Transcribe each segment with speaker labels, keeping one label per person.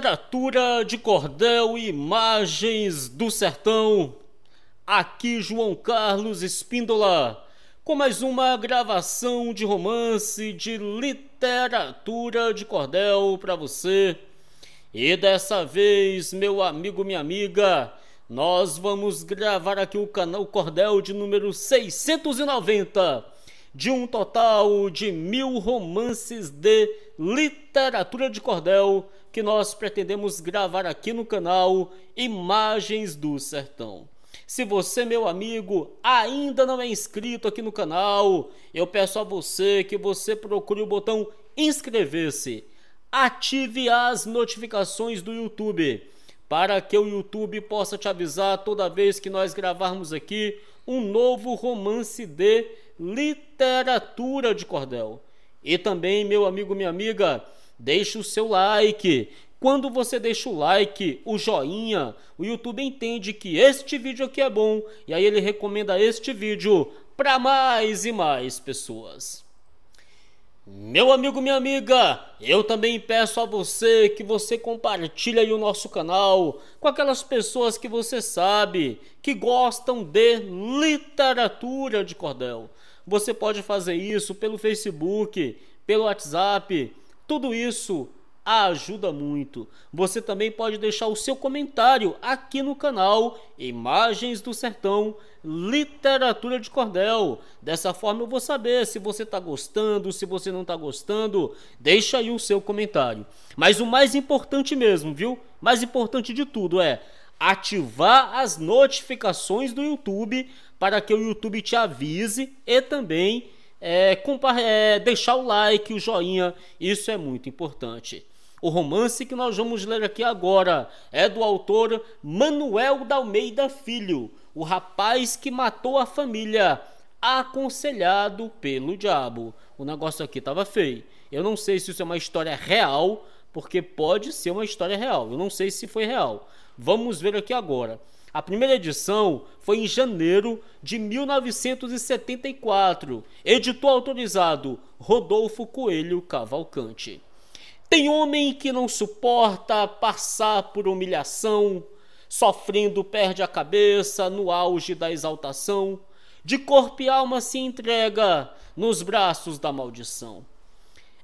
Speaker 1: Literatura de cordel e imagens do sertão. Aqui João Carlos Espíndola com mais uma gravação de romance de literatura de cordel para você. E dessa vez, meu amigo, minha amiga, nós vamos gravar aqui o canal Cordel de número 690, de um total de mil romances de literatura de cordel que nós pretendemos gravar aqui no canal Imagens do Sertão. Se você, meu amigo, ainda não é inscrito aqui no canal, eu peço a você que você procure o botão inscrever-se. Ative as notificações do YouTube para que o YouTube possa te avisar toda vez que nós gravarmos aqui um novo romance de literatura de cordel. E também, meu amigo, minha amiga, Deixe o seu like. Quando você deixa o like, o joinha, o YouTube entende que este vídeo aqui é bom e aí ele recomenda este vídeo para mais e mais pessoas. Meu amigo, minha amiga, eu também peço a você que você compartilhe aí o nosso canal com aquelas pessoas que você sabe que gostam de literatura de cordel. Você pode fazer isso pelo Facebook, pelo WhatsApp, tudo isso ajuda muito. Você também pode deixar o seu comentário aqui no canal Imagens do Sertão Literatura de Cordel. Dessa forma eu vou saber se você está gostando, se você não está gostando. Deixa aí o seu comentário. Mas o mais importante mesmo, viu? Mais importante de tudo é ativar as notificações do YouTube para que o YouTube te avise e também é, é, deixar o like, o joinha, isso é muito importante. O romance que nós vamos ler aqui agora é do autor Manuel da Almeida Filho, o rapaz que matou a família, aconselhado pelo diabo. O negócio aqui estava feio. Eu não sei se isso é uma história real, porque pode ser uma história real. Eu não sei se foi real. Vamos ver aqui agora. A primeira edição foi em janeiro de 1974. Editor autorizado Rodolfo Coelho Cavalcante. Tem homem que não suporta passar por humilhação, sofrendo perde a cabeça no auge da exaltação, de corpo e alma se entrega nos braços da maldição.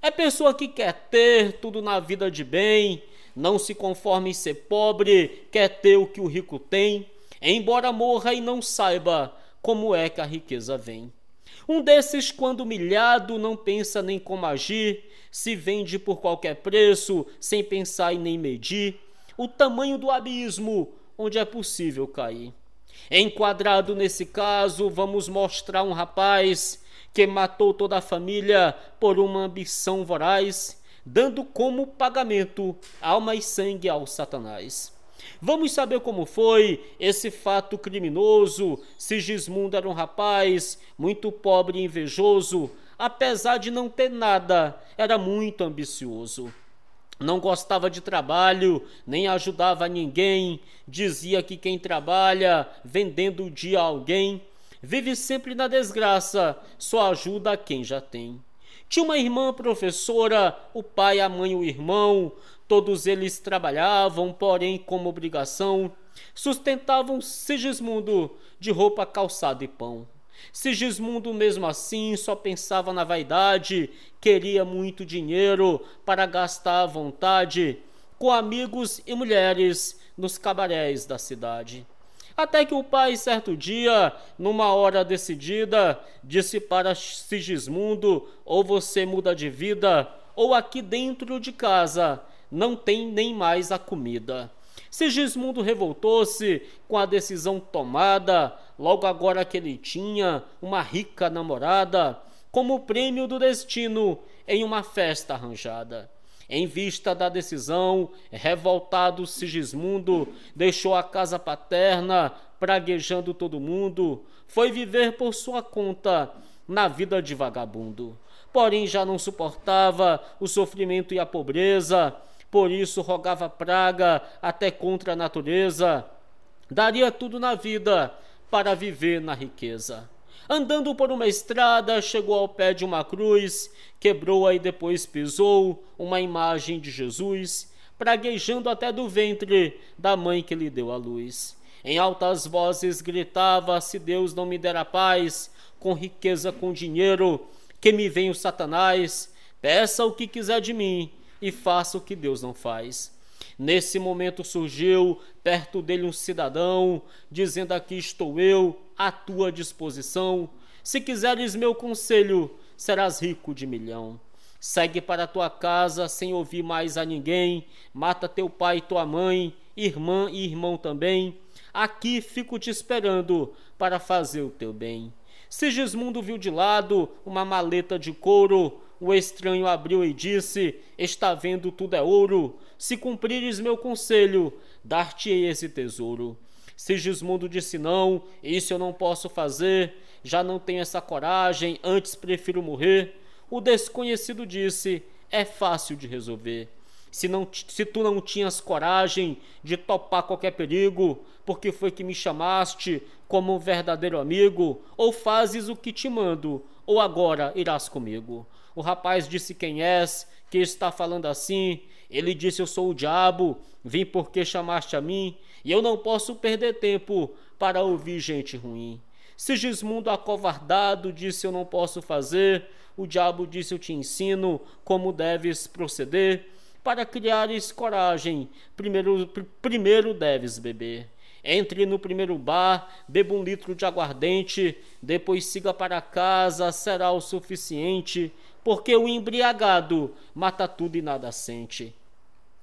Speaker 1: É pessoa que quer ter tudo na vida de bem, não se conforme em ser pobre, quer ter o que o rico tem, embora morra e não saiba como é que a riqueza vem. Um desses, quando humilhado, não pensa nem como agir, se vende por qualquer preço, sem pensar e nem medir o tamanho do abismo onde é possível cair. Enquadrado nesse caso, vamos mostrar um rapaz que matou toda a família por uma ambição voraz dando como pagamento alma e sangue ao Satanás. Vamos saber como foi esse fato criminoso. Sigismundo era um rapaz muito pobre e invejoso, apesar de não ter nada, era muito ambicioso. Não gostava de trabalho, nem ajudava ninguém, dizia que quem trabalha vendendo o dia a alguém vive sempre na desgraça, só ajuda quem já tem. Tinha uma irmã professora, o pai, a mãe e o irmão. Todos eles trabalhavam, porém, como obrigação, sustentavam Sigismundo de roupa, calçada e pão. Sigismundo, mesmo assim, só pensava na vaidade, queria muito dinheiro para gastar à vontade com amigos e mulheres nos cabarés da cidade. Até que o pai, certo dia, numa hora decidida, disse para Sigismundo: ou você muda de vida, ou aqui dentro de casa não tem nem mais a comida. Sigismundo revoltou-se com a decisão tomada, logo agora que ele tinha uma rica namorada, como prêmio do destino em uma festa arranjada. Em vista da decisão, revoltado Sigismundo deixou a casa paterna, praguejando todo mundo, foi viver por sua conta na vida de vagabundo. Porém, já não suportava o sofrimento e a pobreza, por isso rogava praga até contra a natureza. Daria tudo na vida para viver na riqueza. Andando por uma estrada, chegou ao pé de uma cruz, quebrou-a e depois pisou uma imagem de Jesus, praguejando até do ventre da mãe que lhe deu a luz. Em altas vozes gritava: Se Deus não me der a paz, com riqueza, com dinheiro, que me venha o Satanás, peça o que quiser de mim e faça o que Deus não faz. Nesse momento surgiu perto dele um cidadão, dizendo: Aqui estou eu, à tua disposição. Se quiseres meu conselho, serás rico de milhão. Segue para tua casa sem ouvir mais a ninguém, mata teu pai e tua mãe, irmã e irmão também. Aqui fico te esperando para fazer o teu bem. Sigismundo viu de lado uma maleta de couro. O estranho abriu e disse: Está vendo, tudo é ouro. Se cumprires meu conselho, dar-te-ei esse tesouro. Sigismundo disse: Não, isso eu não posso fazer, já não tenho essa coragem, antes prefiro morrer. O desconhecido disse: É fácil de resolver. Se, não, se tu não tinhas coragem de topar qualquer perigo, porque foi que me chamaste como um verdadeiro amigo, ou fazes o que te mando, ou agora irás comigo. O rapaz disse quem és, que está falando assim. Ele disse: Eu sou o diabo, vim porque chamaste a mim, e eu não posso perder tempo para ouvir gente ruim. Sigismundo acovardado disse: Eu não posso fazer. O diabo disse: Eu te ensino como deves proceder. Para criares coragem, primeiro, pr primeiro deves beber. Entre no primeiro bar, beba um litro de aguardente, depois siga para casa, será o suficiente porque o embriagado mata tudo e nada sente.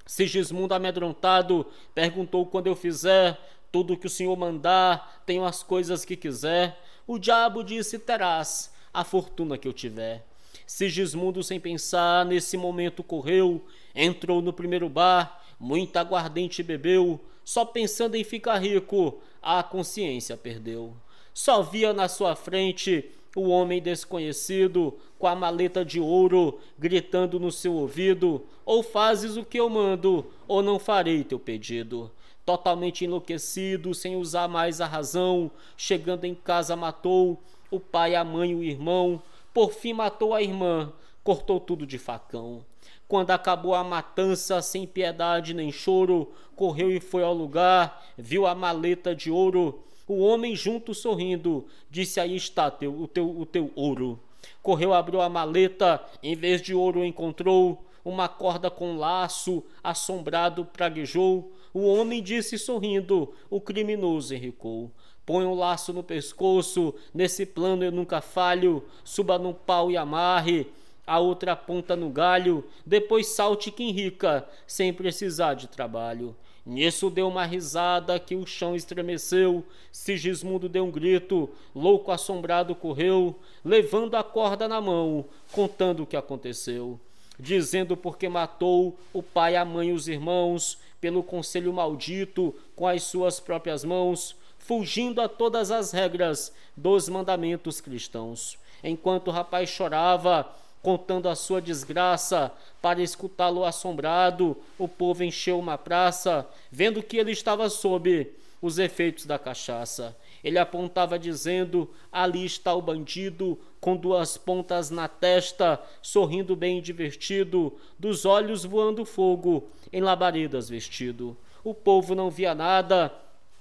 Speaker 1: Sigismundo amedrontado perguntou quando eu fizer tudo o que o Senhor mandar, tenho as coisas que quiser. O diabo disse: terás a fortuna que eu tiver. Sigismundo, sem pensar, nesse momento correu, entrou no primeiro bar, muita aguardente bebeu, só pensando em ficar rico, a consciência perdeu. Só via na sua frente o homem desconhecido, com a maleta de ouro, gritando no seu ouvido: Ou fazes o que eu mando, ou não farei teu pedido. Totalmente enlouquecido, sem usar mais a razão, chegando em casa, matou o pai, a mãe, o irmão. Por fim, matou a irmã, cortou tudo de facão. Quando acabou a matança, sem piedade nem choro, correu e foi ao lugar, viu a maleta de ouro o homem, junto sorrindo, disse: Aí está teu, o, teu, o teu ouro. Correu, abriu a maleta, em vez de ouro encontrou uma corda com laço, assombrado praguejou. O homem disse sorrindo: O criminoso enricou. Põe um laço no pescoço, nesse plano eu nunca falho. Suba num pau e amarre, a outra ponta no galho. Depois salte que enrica, sem precisar de trabalho. Nisso deu uma risada que o chão estremeceu. Sigismundo deu um grito, louco assombrado correu, levando a corda na mão, contando o que aconteceu. Dizendo porque matou o pai, a mãe e os irmãos, pelo conselho maldito, com as suas próprias mãos, fugindo a todas as regras dos mandamentos cristãos. Enquanto o rapaz chorava, contando a sua desgraça. Para escutá-lo assombrado, o povo encheu uma praça, vendo que ele estava sob os efeitos da cachaça. Ele apontava dizendo: Ali está o bandido, com duas pontas na testa, sorrindo bem divertido, dos olhos voando fogo, em labaredas vestido. O povo não via nada.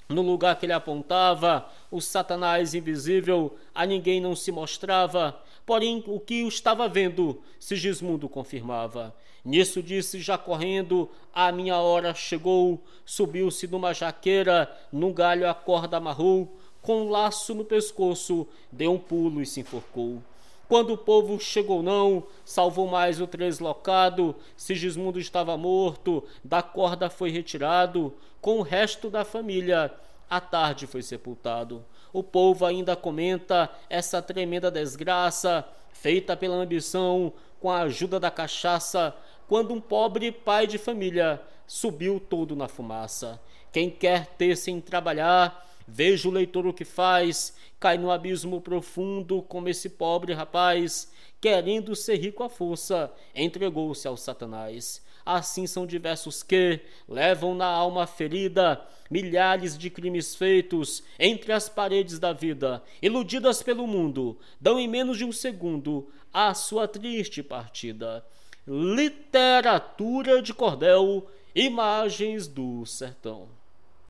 Speaker 1: No lugar que ele apontava, o Satanás invisível a ninguém não se mostrava. Porém, o que estava vendo, Sigismundo confirmava. Nisso disse, já correndo, a minha hora chegou. Subiu-se numa jaqueira, num galho a corda amarrou, com um laço no pescoço, deu um pulo e se enforcou. Quando o povo chegou, não, salvou mais o treslocado. Sigismundo estava morto, da corda foi retirado, com o resto da família, à tarde foi sepultado. O povo ainda comenta essa tremenda desgraça feita pela ambição com a ajuda da cachaça, quando um pobre pai de família subiu todo na fumaça. Quem quer ter sem trabalhar, veja o leitor o que faz, cai no abismo profundo como esse pobre rapaz, querendo ser rico à força, entregou-se ao Satanás. Assim são diversos que levam na alma ferida milhares de crimes feitos entre as paredes da vida, iludidas pelo mundo, dão em menos de um segundo a sua triste partida. Literatura de cordel, imagens do sertão.